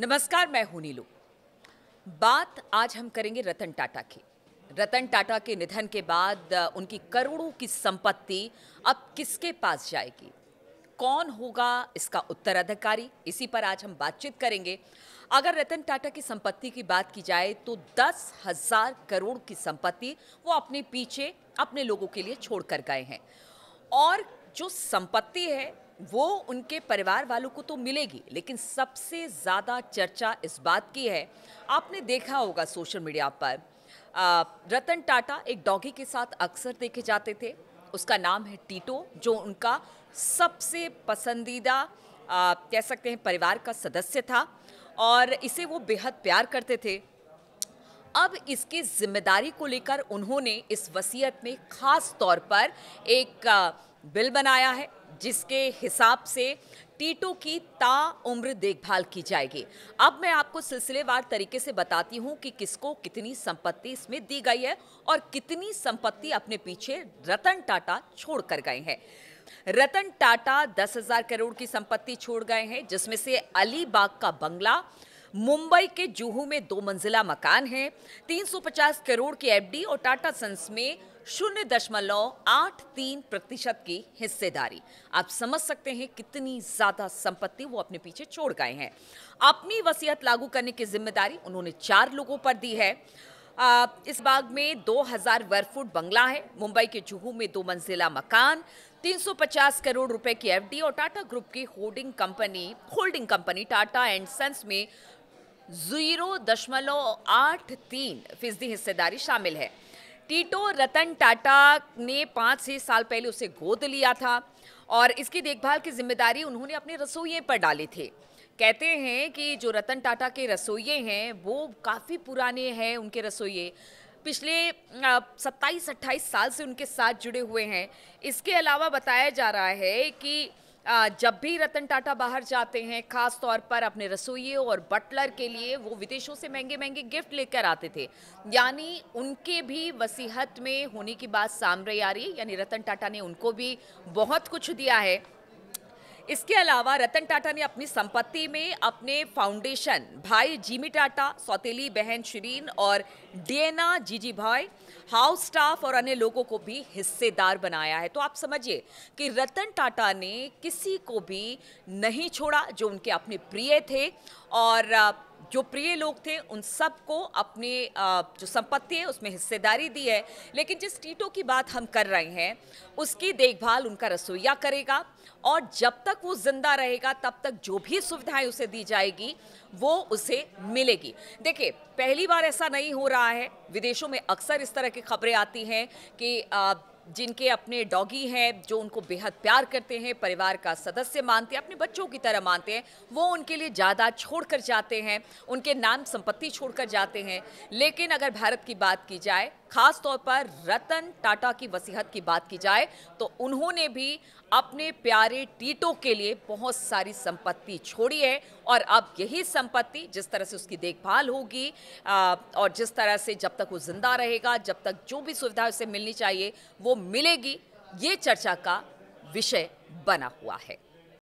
नमस्कार मैं हूं नीलू बात आज हम करेंगे रतन टाटा की रतन टाटा के निधन के बाद उनकी करोड़ों की संपत्ति अब किसके पास जाएगी कौन होगा इसका उत्तराधिकारी इसी पर आज हम बातचीत करेंगे अगर रतन टाटा की संपत्ति की बात की जाए तो दस हजार करोड़ की संपत्ति वो अपने पीछे अपने लोगों के लिए छोड़ कर गए हैं और जो संपत्ति है वो उनके परिवार वालों को तो मिलेगी लेकिन सबसे ज़्यादा चर्चा इस बात की है आपने देखा होगा सोशल मीडिया पर आ, रतन टाटा एक डॉगी के साथ अक्सर देखे जाते थे उसका नाम है टीटो जो उनका सबसे पसंदीदा कह सकते हैं परिवार का सदस्य था और इसे वो बेहद प्यार करते थे अब इसकी जिम्मेदारी को लेकर उन्होंने इस वसीयत में ख़ास तौर पर एक बिल बनाया है जिसके हिसाब से टीटू की ताउम्र देखभाल की जाएगी अब मैं आपको सिलसिलेवार तरीके से बताती हूँ कि किसको कितनी संपत्ति इसमें दी गई है और कितनी संपत्ति अपने पीछे रतन टाटा छोड़ कर गए हैं रतन टाटा दस हजार करोड़ की संपत्ति छोड़ गए हैं जिसमें से अलीबाग का बंगला मुंबई के जुहू में दो मंजिला मकान है 350 करोड़ की एफडी और टाटा सन्स में शून्य दशमलव आठ तीन प्रतिशत की हिस्सेदारी आप समझ सकते हैं कितनी ज्यादा संपत्ति वो अपने पीछे छोड़ गए हैं अपनी वसीयत लागू करने की जिम्मेदारी उन्होंने चार लोगों पर दी है आ, इस बाग में 2000 वर्ग फुट बंगला है मुंबई के जुहू में दो मंजिला मकान 350 करोड़ रुपए की एफडी और टाटा ग्रुप की holding company holding company Tata and sons में जीरो दशमलव आठ तीन फीसदी हिस्सेदारी शामिल है टीटो रतन टाटा ने पाँच छः साल पहले उसे गोद लिया था और इसकी देखभाल की जिम्मेदारी उन्होंने अपने रसोइये पर डाली थी कहते हैं कि जो रतन टाटा के रसोइये हैं वो काफ़ी पुराने हैं उनके रसोइये पिछले सत्ताईस अट्ठाईस साल से उनके साथ जुड़े हुए हैं इसके अलावा बताया जा रहा है कि जब भी रतन टाटा बाहर जाते हैं खास तौर पर अपने रसोई और बटलर के लिए वो विदेशों से महंगे महंगे गिफ्ट लेकर आते थे यानी उनके भी वसीहत में होने की बात सामने आ रही है यानी रतन टाटा ने उनको भी बहुत कुछ दिया है इसके अलावा रतन टाटा ने अपनी संपत्ति में अपने फाउंडेशन भाई जीमी टाटा सौतेली बहन शरीन और डीएना जीजी भाई हाउस स्टाफ और अन्य लोगों को भी हिस्सेदार बनाया है तो आप समझिए कि रतन टाटा ने किसी को भी नहीं छोड़ा जो उनके अपने प्रिय थे और जो प्रिय लोग थे उन सबको अपनी जो संपत्ति है उसमें हिस्सेदारी दी है लेकिन जिस टीटो की बात हम कर रहे हैं उसकी देखभाल उनका रसोईया करेगा और जब तक वो जिंदा रहेगा तब तक जो भी सुविधाएं उसे दी जाएगी वो उसे मिलेगी देखिए पहली बार ऐसा नहीं हो रहा है विदेशों में अक्सर इस तरह की खबरें आती हैं कि जिनके अपने डॉगी हैं जो उनको बेहद प्यार करते हैं परिवार का सदस्य मानते हैं अपने बच्चों की तरह मानते हैं वो उनके लिए ज़्यादा छोड़कर जाते हैं उनके नाम संपत्ति छोड़कर जाते हैं लेकिन अगर भारत की बात की जाए खास तौर पर रतन टाटा की वसीहत की बात की जाए तो उन्होंने भी अपने प्यारे टीटो के लिए बहुत सारी संपत्ति छोड़ी है और अब यही संपत्ति जिस तरह से उसकी देखभाल होगी और जिस तरह से जब तक वो जिंदा रहेगा जब तक जो भी सुविधा उसे मिलनी चाहिए वो मिलेगी ये चर्चा का विषय बना हुआ है